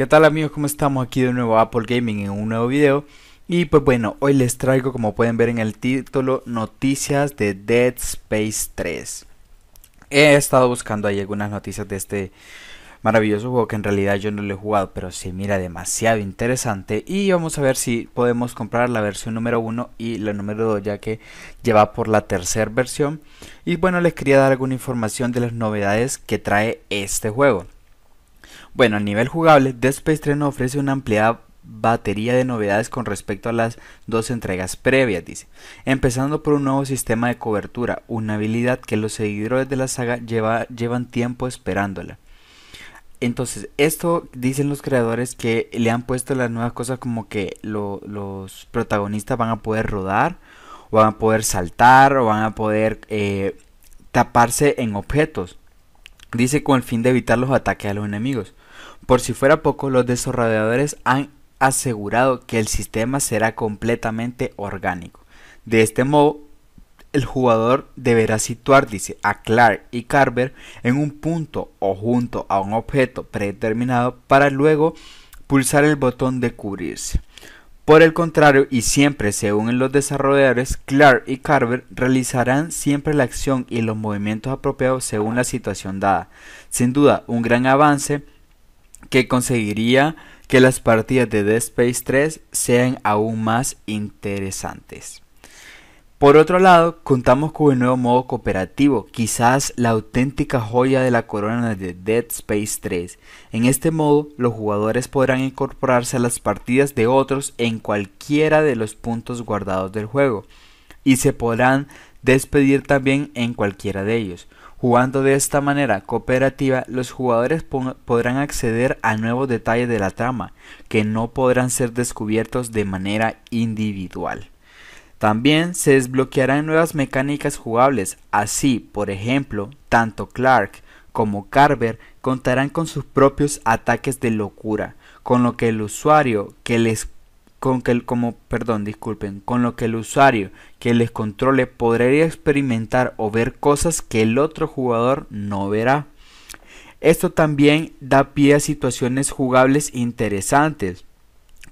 ¿Qué tal amigos? ¿Cómo estamos? Aquí de nuevo Apple Gaming en un nuevo video Y pues bueno, hoy les traigo como pueden ver en el título Noticias de Dead Space 3 He estado buscando ahí algunas noticias de este maravilloso juego que en realidad yo no lo he jugado Pero se mira demasiado interesante Y vamos a ver si podemos comprar la versión número 1 y la número 2 ya que lleva por la tercera versión Y bueno, les quería dar alguna información de las novedades que trae este juego bueno, a nivel jugable, Death Space 3 ofrece una ampliada batería de novedades con respecto a las dos entregas previas, dice. Empezando por un nuevo sistema de cobertura, una habilidad que los seguidores de la saga llevan tiempo esperándola. Entonces, esto dicen los creadores que le han puesto las nuevas cosas como que los protagonistas van a poder rodar, o van a poder saltar, o van a poder eh, taparse en objetos dice con el fin de evitar los ataques a los enemigos. Por si fuera poco, los desarrolladores han asegurado que el sistema será completamente orgánico. De este modo, el jugador deberá situar, dice, a Clark y Carver en un punto o junto a un objeto predeterminado para luego pulsar el botón de cubrirse. Por el contrario, y siempre según los desarrolladores, Clark y Carver realizarán siempre la acción y los movimientos apropiados según la situación dada. Sin duda, un gran avance que conseguiría que las partidas de Dead Space 3 sean aún más interesantes. Por otro lado, contamos con el nuevo modo cooperativo, quizás la auténtica joya de la corona de Dead Space 3. En este modo, los jugadores podrán incorporarse a las partidas de otros en cualquiera de los puntos guardados del juego, y se podrán despedir también en cualquiera de ellos. Jugando de esta manera cooperativa, los jugadores podrán acceder a nuevos detalles de la trama, que no podrán ser descubiertos de manera individual. También se desbloquearán nuevas mecánicas jugables, así, por ejemplo, tanto Clark como Carver contarán con sus propios ataques de locura, con lo que el usuario que les con que como perdón, disculpen, con lo que el usuario que les controle podrá experimentar o ver cosas que el otro jugador no verá. Esto también da pie a situaciones jugables interesantes,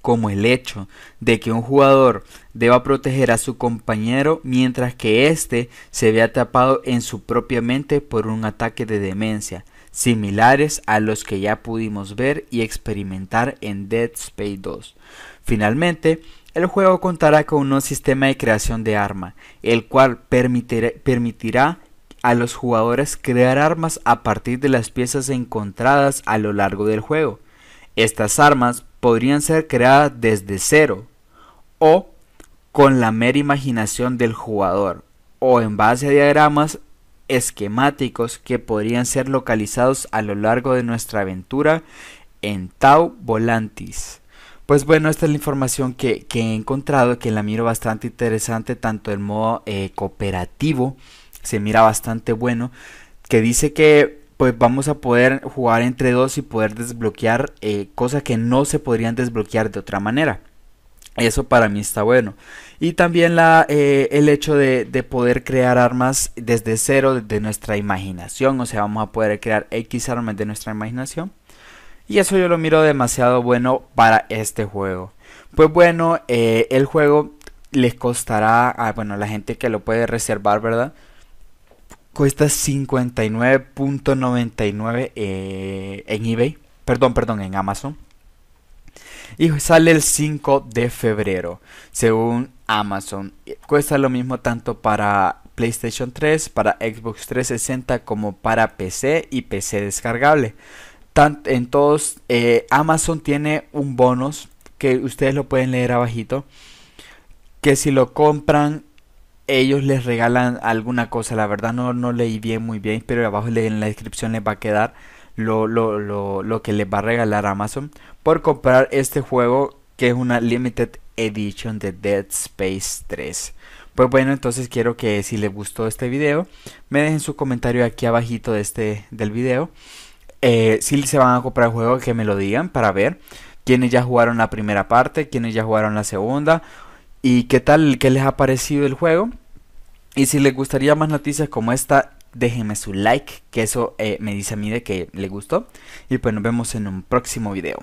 como el hecho de que un jugador deba proteger a su compañero mientras que éste se vea atrapado en su propia mente por un ataque de demencia, similares a los que ya pudimos ver y experimentar en Dead Space 2. Finalmente, el juego contará con un sistema de creación de arma, el cual permitirá a los jugadores crear armas a partir de las piezas encontradas a lo largo del juego. Estas armas podrían ser creadas desde cero o con la mera imaginación del jugador o en base a diagramas esquemáticos que podrían ser localizados a lo largo de nuestra aventura en Tau Volantis. Pues bueno, esta es la información que, he encontrado, que la miro bastante interesante, tanto el modo eh, cooperativo, se mira bastante bueno, que dice que pues vamos a poder jugar entre dos y poder desbloquear eh, cosas que no se podrían desbloquear de otra manera. Eso para mí está bueno. Y también la, eh, el hecho de, poder crear armas desde cero, desde nuestra imaginación. O sea, vamos a poder crear X armas de nuestra imaginación. Y eso yo lo miro demasiado bueno para este juego. Pues bueno, eh, el juego les costará, a, ah, bueno, la gente que lo puede reservar, ¿verdad? cuesta 59.99 eh, en eBay. Perdón, perdón, en Amazon. Y sale el 5 de febrero, según Amazon. Eh, cuesta lo mismo tanto para PlayStation 3, para Xbox 360 como para PC y PC descargable. tanto en todos, eh, Amazon tiene un bonus que ustedes lo pueden leer abajito. Que si lo compran ellos les regalan alguna cosa. La verdad no, no leí bien muy bien, pero abajo en la descripción les va a quedar lo, lo, que les va a regalar Amazon por comprar este juego que es una limited edition de Dead Space 3. Pues bueno, entonces quiero que si les gustó este video, me dejen su comentario aquí abajito de este, del video. Eh, si se van a comprar el juego, que me lo digan para ver quiénes ya jugaron la primera parte, quiénes ya jugaron la segunda y qué tal, qué les ha parecido el juego. Y si les gustaría más noticias como esta, déjenme su like, que eso eh, me dice a mí de que le gustó. Y pues nos vemos en un próximo video.